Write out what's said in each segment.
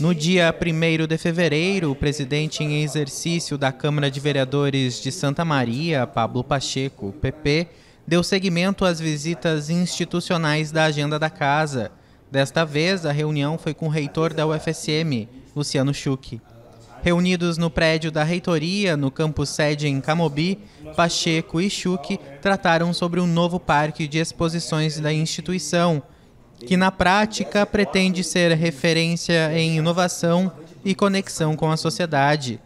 No dia 1 de fevereiro, o presidente em exercício da Câmara de Vereadores de Santa Maria, Pablo Pacheco, PP, deu seguimento às visitas institucionais da agenda da casa. Desta vez, a reunião foi com o reitor da UFSM, Luciano Schuch. Reunidos no prédio da reitoria, no campus sede em Camobi, Pacheco e Schuch trataram sobre um novo parque de exposições da instituição – que na prática pretende ser referência em inovação e conexão com a sociedade.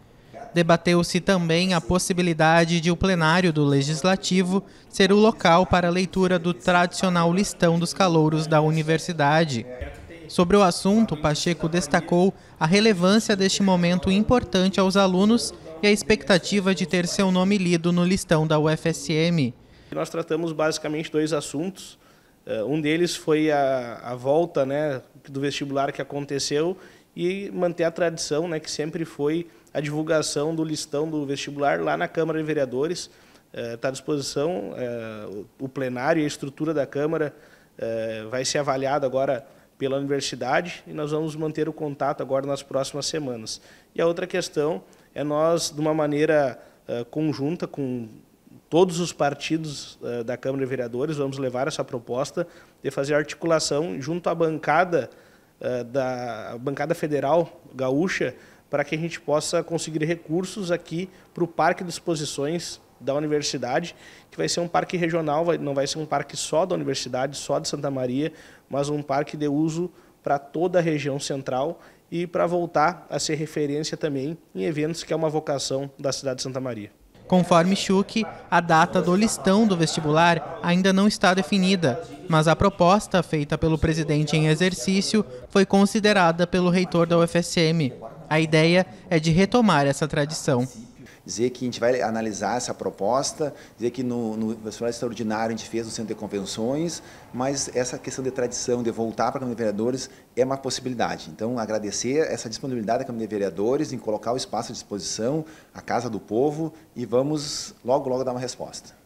Debateu-se também a possibilidade de o plenário do Legislativo ser o local para a leitura do tradicional listão dos calouros da universidade. Sobre o assunto, Pacheco destacou a relevância deste momento importante aos alunos e a expectativa de ter seu nome lido no listão da UFSM. Nós tratamos basicamente dois assuntos eh, um deles foi a, a volta né, do vestibular que aconteceu e manter a tradição, né, que sempre foi a divulgação do listão do vestibular lá na Câmara de Vereadores. Está eh, à disposição eh, o plenário e a estrutura da Câmara vai ser avaliado agora pela universidade e nós vamos manter o contato agora nas próximas semanas. E a outra questão é nós, de uma maneira conjunta com Todos os partidos uh, da Câmara de Vereadores vamos levar essa proposta de fazer articulação junto à bancada uh, da bancada federal gaúcha para que a gente possa conseguir recursos aqui para o Parque de Exposições da Universidade, que vai ser um parque regional, vai, não vai ser um parque só da Universidade, só de Santa Maria, mas um parque de uso para toda a região central e para voltar a ser referência também em eventos que é uma vocação da cidade de Santa Maria. Conforme Schuch, a data do listão do vestibular ainda não está definida, mas a proposta feita pelo presidente em exercício foi considerada pelo reitor da UFSM. A ideia é de retomar essa tradição dizer que a gente vai analisar essa proposta, dizer que no, no Festival Extraordinário a gente fez no Centro de Convenções, mas essa questão de tradição, de voltar para a Câmara de Vereadores, é uma possibilidade. Então, agradecer essa disponibilidade da Câmara de Vereadores em colocar o espaço à disposição, a Casa do Povo, e vamos logo, logo dar uma resposta.